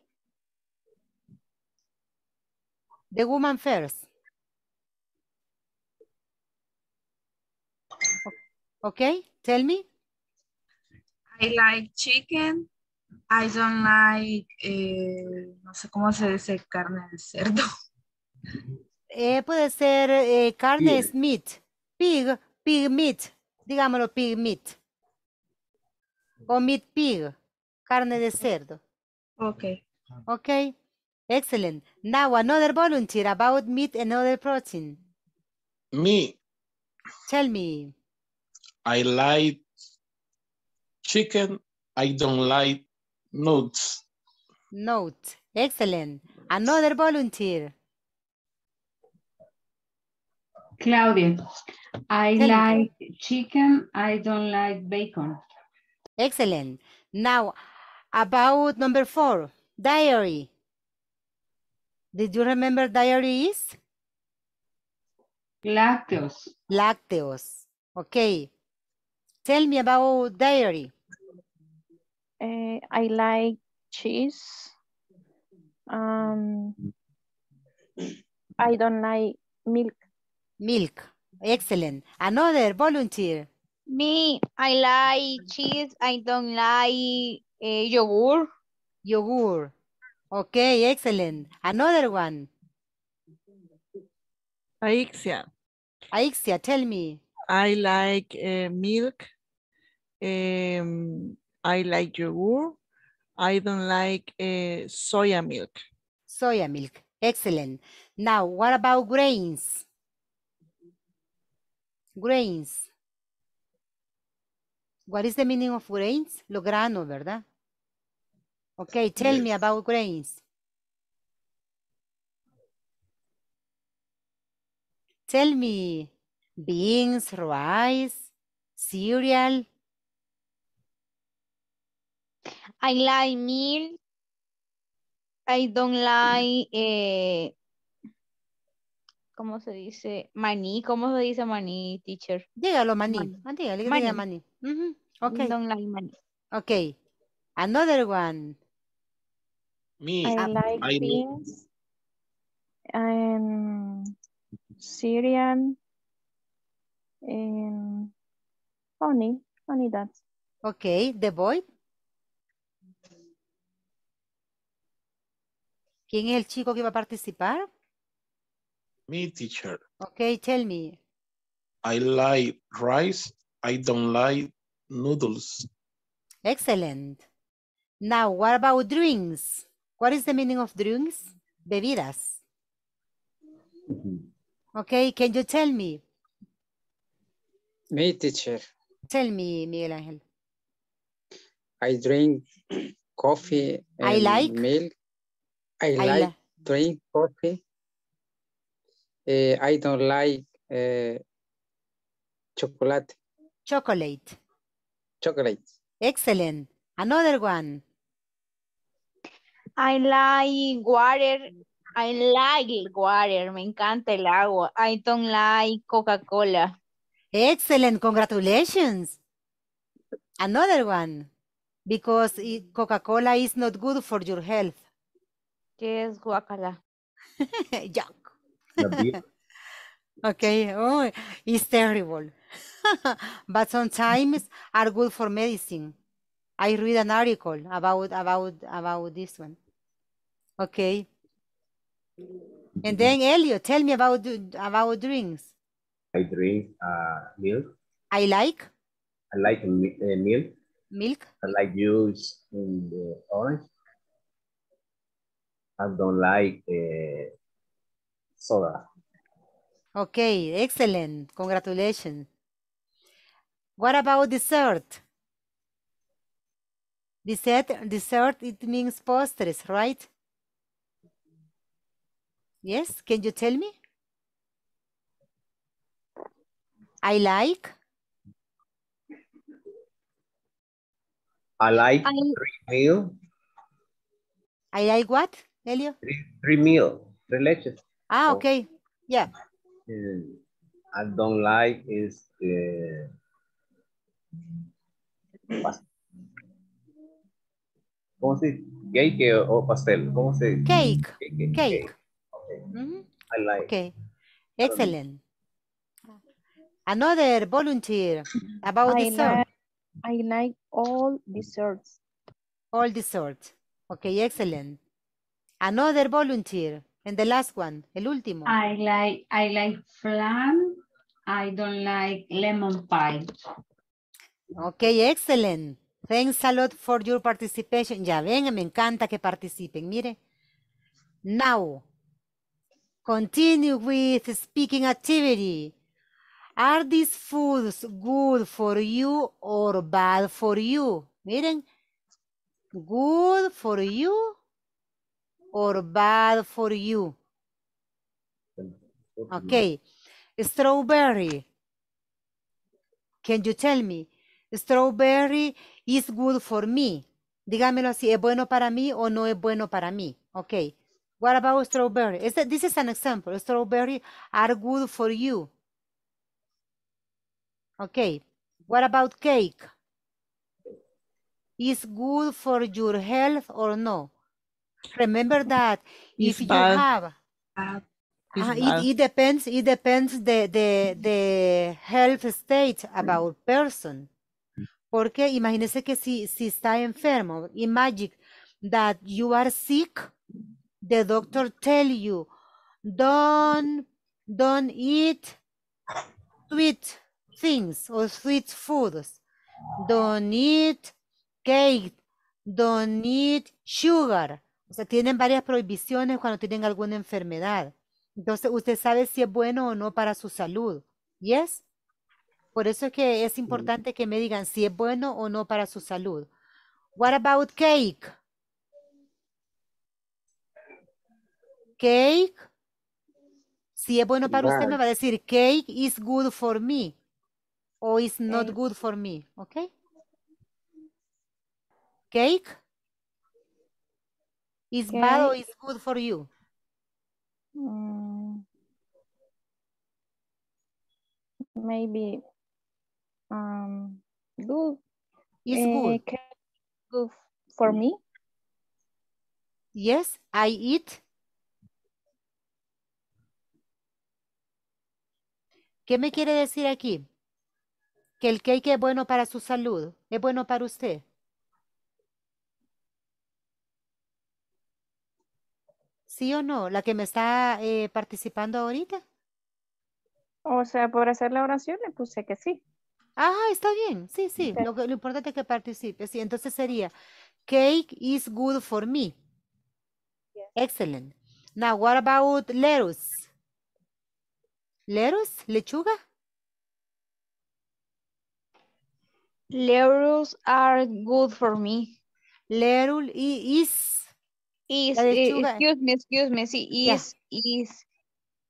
The woman first. Okay, tell me. I like chicken. I don't like, eh, no sé cómo se dice, carne de cerdo. Eh, puede ser eh, carne es meat, pig, pig meat, digámoslo pig meat. O meat pig, carne de cerdo. ok Okay, excellent. Now another volunteer about meat and other protein. Me. Tell me. I like chicken. I don't like Notes. Note. Excellent. Another volunteer. Claudia, I like you. chicken. I don't like bacon. Excellent. Now, about number four, diary. Did you remember diary is? Lactose. Lactose. Okay. Tell me about diary. Uh, I like cheese. Um, I don't like milk. Milk. Excellent. Another volunteer. Me, I like cheese. I don't like uh, eh, yogurt. Yogurt. Okay, excellent. Another one. Aixia. Aixia, tell me. I like uh, milk, um, I like yogurt. I don't like uh, soya milk. Soya milk. Excellent. Now, what about grains? Grains. What is the meaning of grains? Lo grano, ¿verdad? Okay, tell yes. me about grains. Tell me, beans, rice, cereal, I like milk. I don't like, eh, ¿cómo se dice? Maní, ¿cómo se dice maní, teacher? Dígalo, maní. maní. Dígale, okay. I don't like maní. Ok. Another one. Me. I ah, like beans. And Syrian. And honey. Honey, that. Okay. The boy. ¿Quién es el chico que va a participar? Me, teacher. Ok, tell me. I like rice. I don't like noodles. Excellent. Now, what about drinks? What is the meaning of drinks? Bebidas. Mm-hmm. Okay, can you tell me? Me, teacher. Tell me, Miguel Ángel. I drink coffee I like milk. I, like drink coffee. Eh, I don't like eh, chocolate. Chocolate. Chocolate. Excellent. Another one. I like water. I like water. Me encanta el agua. I don't like Coca-Cola. Excellent. Congratulations. Another one. Because Coca-Cola is not good for your health. ¿Qué es guacala? Yuck. okay. Oh, it's terrible. but sometimes are good for medicine. I read an article about about about this one. Okay. And then mm-hmm. Elliot, tell me about about drinks. I drink uh, milk. I like. I like uh, milk. Milk. I like juice and orange and don't like uh, soda. Okay, excellent. Congratulations. What about dessert? Dessert, dessert, it means postres, right? Yes, can you tell me? I like? I like I, I like what? Helio? Three, three meal, three leches. Ah, so, oh. okay. Yeah. Uh, I don't like is the uh, ¿Cómo se cake o pastel? ¿Cómo se Cake. Cake. cake. cake. Okay. Mm -hmm. I like. Okay. Excellent. Another volunteer about I dessert. Like, I like all desserts. All desserts. Okay, excellent. Another volunteer. And the last one, el último. I like, I like flan. I don't like lemon pie. Okay, excellent. Thanks a lot for your participation. Ya ven, me encanta que participen. Mire. Now, continue with speaking activity. Are these foods good for you or bad for you? Miren, good for you or bad for you. Okay. Strawberry. Can you tell me? Strawberry is good for me. Dígamelo así, ¿es bueno para mí o no es bueno para mí? Okay. What about strawberry? Is este, this is an example. Strawberry are good for you. Okay. What about cake? Is good for your health or no? Remember that if you have, uh, it, it, depends. It depends the the the health state about person. Porque imagínese que si si está enfermo, imagine that you are sick, the doctor tell you, don't don't eat sweet things or sweet foods. Don't eat cake. Don't eat sugar. O sea, tienen varias prohibiciones cuando tienen alguna enfermedad. Entonces, usted sabe si es bueno o no para su salud. ¿Yes? Por eso es que es importante que me digan si es bueno o no para su salud. What about cake? Cake. Si es bueno para usted, me va a decir cake is good for me o is not good for me. ¿Ok? Cake. Is bad or is good for you? Mm. maybe um, good. Is good. Eh, good for me? Yes, I eat. ¿Qué me quiere decir aquí? Que el cake es bueno para su salud, es bueno para usted. ¿Sí o no? La que me está eh, participando ahorita. O sea, por hacer la oración le eh, puse que sí. Ah, está bien. Sí, sí. Lo, importante es que participe. Sí, entonces sería, cake is good for me. Excellent. Now, what about lettuce? Lettuce, lechuga? Lettuce are good for me. Lettuce is Is, eh, excuse me, excuse me, sí, is,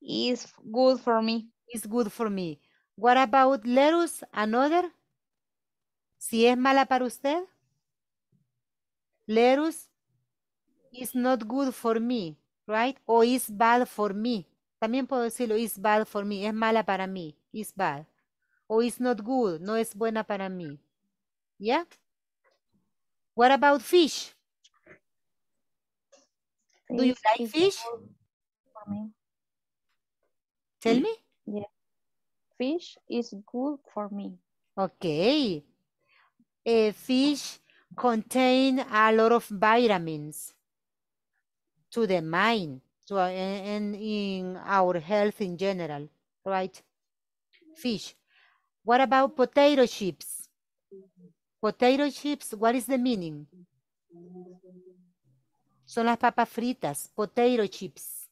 is, good for me. Is good for me. What about lettuce, another? Si es mala para usted. Lettuce is not good for me, right? O is bad for me. También puedo decirlo, is bad for me, es mala para mí, is bad. O is not good, no es buena para mí. Yeah? What about fish? Do you like fish? Tell mm. me. Yeah. Fish is good for me. Okay. A fish contain a lot of vitamins to the mind to, and in our health in general, right? Fish. What about potato chips? Potato chips, what is the meaning? Son las papas fritas, potato chips.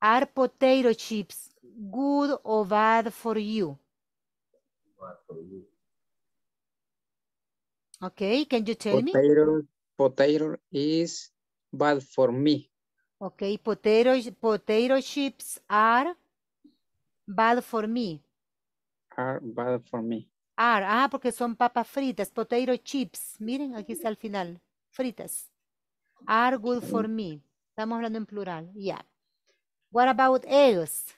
Are potato chips good or bad for you? Okay, can you tell potato, me? Potato is bad for me. Okay, potato, potato chips are bad for me. Are bad for me. Are. Ah, porque son papas fritas, potato chips. Miren, aquí está al final. Fritas. Are good for me. Estamos hablando en plural. Yeah. What about eggs?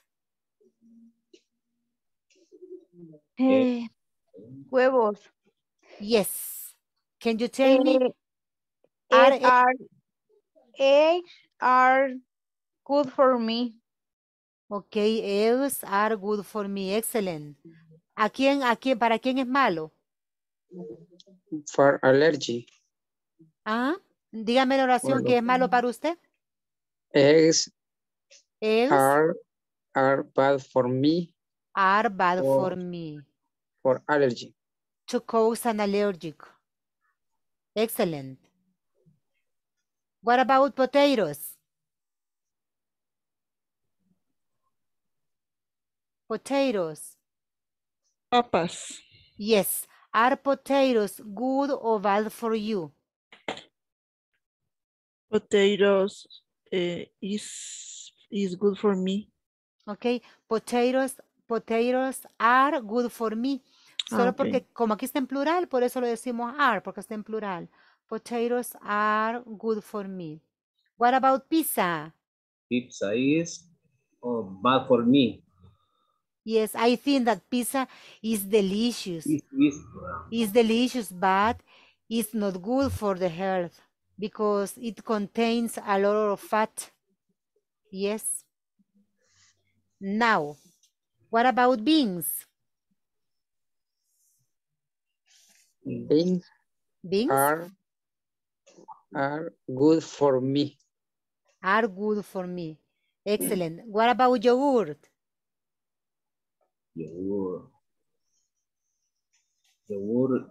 Eh, eh, huevos. Yes. Can you tell me? Eh, are, are, eggs are good for me. Okay, eggs are good for me. Excellent. ¿A quién, a quién, para quién es malo? For allergy. Ah, dígame la oración que es malo para usted. Es Es are, bad for me. Are bad for, for me. For allergy. To cause an allergic. Excellent. What about potatoes? Potatoes. Papas. Yes. Are potatoes good or bad for you? Potatoes eh, is is good for me. Okay, potatoes potatoes are good for me. Ah, Solo porque como aquí está en plural, por eso lo decimos are, porque está en plural. Potatoes are good for me. What about pizza? Pizza is oh, bad for me. Yes, I think that pizza is delicious. It is. It's delicious, but it's not good for the health because it contains a lot of fat. Yes. Now, what about beans? Beans, beans? Are, are good for me. Are good for me. Excellent. What about yogurt? yogur. Yogur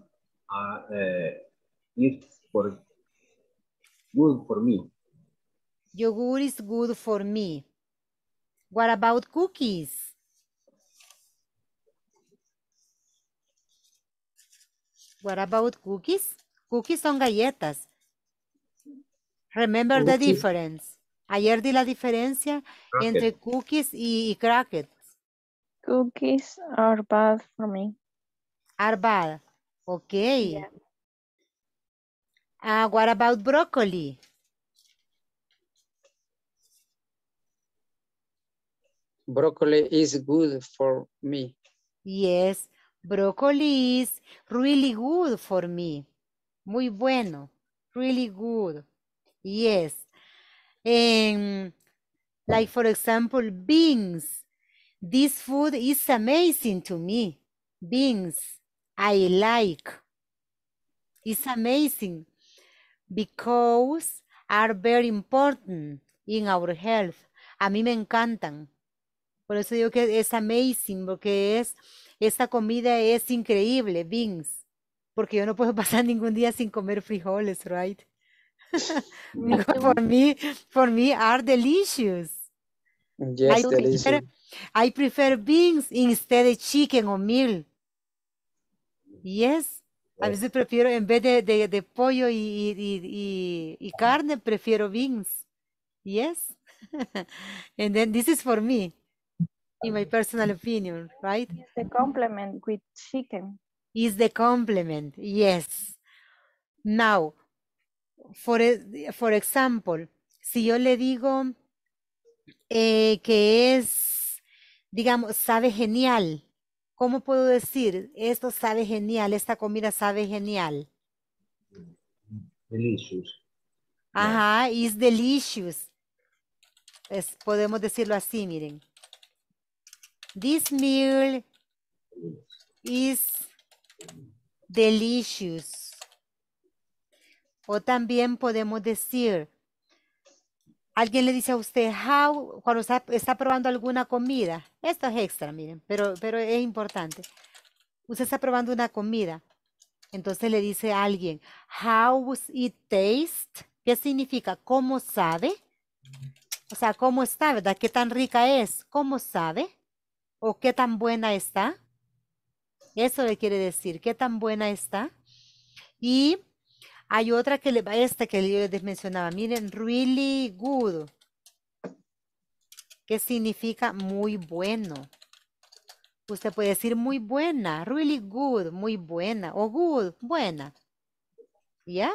uh, is good for me. Yogur is good for me. What about cookies? What about cookies? Cookies son galletas. Remember the difference. Ayer di la diferencia entre cookies y, y Cookies are bad for me. Are bad. Okay. Yeah. Uh, what about broccoli? Broccoli is good for me. Yes, broccoli is really good for me. Muy bueno. Really good. Yes. Um, like, for example, beans. This food is amazing to me. Beans, I like. It's amazing because are very important in our health. A mí me encantan. Por eso digo que es amazing, porque es, esta comida es increíble, beans. Porque yo no puedo pasar ningún día sin comer frijoles, right? for me, for me are delicious. Yes, delicious. I prefer beans instead of chicken or meal. Yes, a veces prefiero, en vez de, de, de pollo y, y, y, y, carne, prefiero beans. Yes. and then this is for me, in my personal opinion, right? It's the complement with chicken. Is the complement, yes. Now, for, for example, si yo le digo eh, que es digamos, sabe genial. ¿Cómo puedo decir esto sabe genial, esta comida sabe genial? Delicious. Ajá, is delicious. podemos decirlo así, miren. This meal is delicious. O también podemos decir, Alguien le dice a usted how cuando está, está, probando alguna comida. Esto es extra, miren, pero, pero es importante. Usted está probando una comida. Entonces le dice a alguien, how it taste? ¿Qué significa? ¿Cómo sabe? O sea, ¿cómo está, verdad? ¿Qué tan rica es? ¿Cómo sabe? ¿O qué tan buena está? Eso le quiere decir, ¿qué tan buena está? Y hay otra que, le, esta que yo les mencionaba, miren, really good, que significa muy bueno. Usted puede decir muy buena, really good, muy buena, o good, buena. ¿Ya?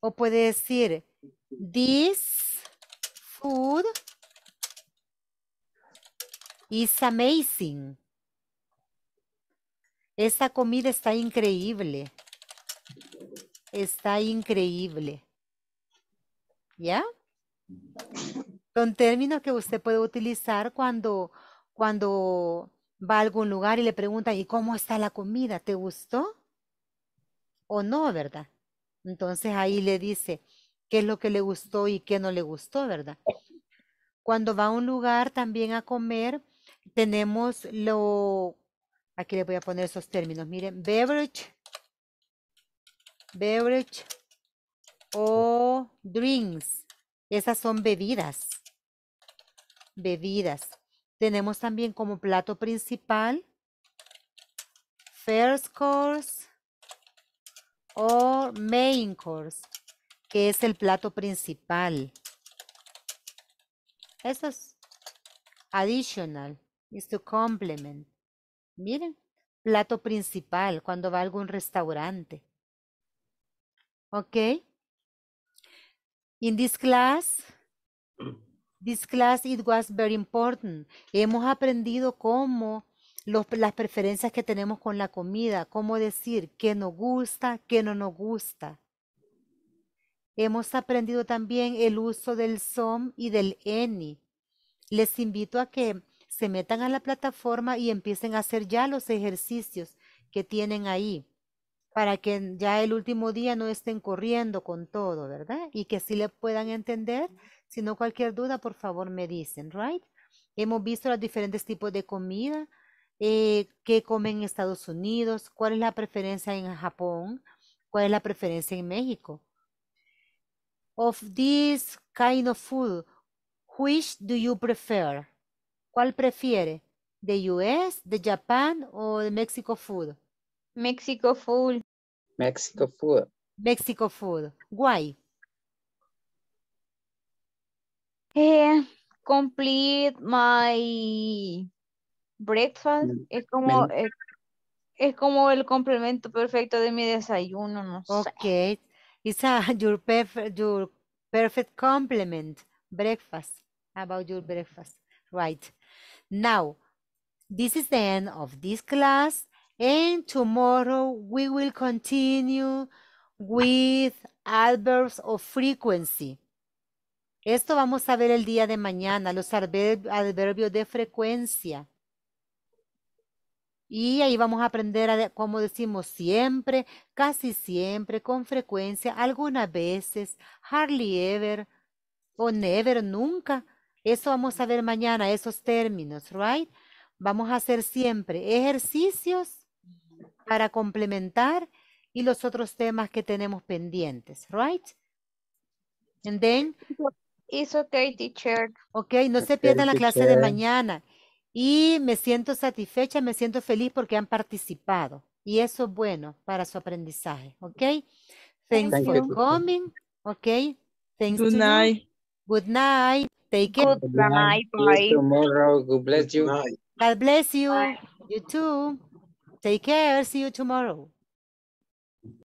O puede decir, this food is amazing. Esta comida está increíble está increíble. ¿Ya? Son términos que usted puede utilizar cuando, cuando va a algún lugar y le pregunta, ¿y cómo está la comida? ¿Te gustó? ¿O no, verdad? Entonces ahí le dice qué es lo que le gustó y qué no le gustó, ¿verdad? Cuando va a un lugar también a comer, tenemos lo, aquí le voy a poner esos términos, miren, beverage, beverage o drinks. Esas son bebidas. Bebidas. Tenemos también como plato principal first course o main course, que es el plato principal. Eso es additional, is to complement. Miren, plato principal cuando va a algún restaurante. Okay. In this class, this class it was very important. Hemos aprendido cómo las preferencias que tenemos con la comida, cómo decir que nos gusta, que no nos gusta. Hemos aprendido también el uso del SOM y del ENI. Les invito a que se metan a la plataforma y empiecen a hacer ya los ejercicios que tienen ahí para que ya el último día no estén corriendo con todo, ¿verdad? Y que sí le puedan entender. Si no, cualquier duda, por favor, me dicen, ¿right? Hemos visto los diferentes tipos de comida eh, qué que comen en Estados Unidos, cuál es la preferencia en Japón, cuál es la preferencia en México. Of this kind of food, which do you prefer? ¿Cuál prefiere? ¿De US, de Japan o de Mexico food? Mexico food. Mexico food. Mexico food. Why? Eh, complete my breakfast. Es como, es, como el complemento perfecto de mi desayuno, okay. It's your, perfect, your perfect complement. Breakfast. About your breakfast. Right. Now, this is the end of this class. And tomorrow we will continue with adverbs of frequency. Esto vamos a ver el día de mañana, los adverbios de frecuencia. Y ahí vamos a aprender, como decimos, siempre, casi siempre, con frecuencia, algunas veces, hardly ever o never, nunca. Eso vamos a ver mañana, esos términos, right? Vamos a hacer siempre ejercicios para complementar y los otros temas que tenemos pendientes, right? And then It's okay, teacher. Okay, no se pierdan la clase de mañana. Y me siento satisfecha, me siento feliz porque han participado. Y eso es bueno para su aprendizaje. okay? Thanks for coming. okay? Thanks Good night. Good night. Take care. Good night. Bye. tomorrow. God bless you. God bless you. You too. Take care. See you tomorrow.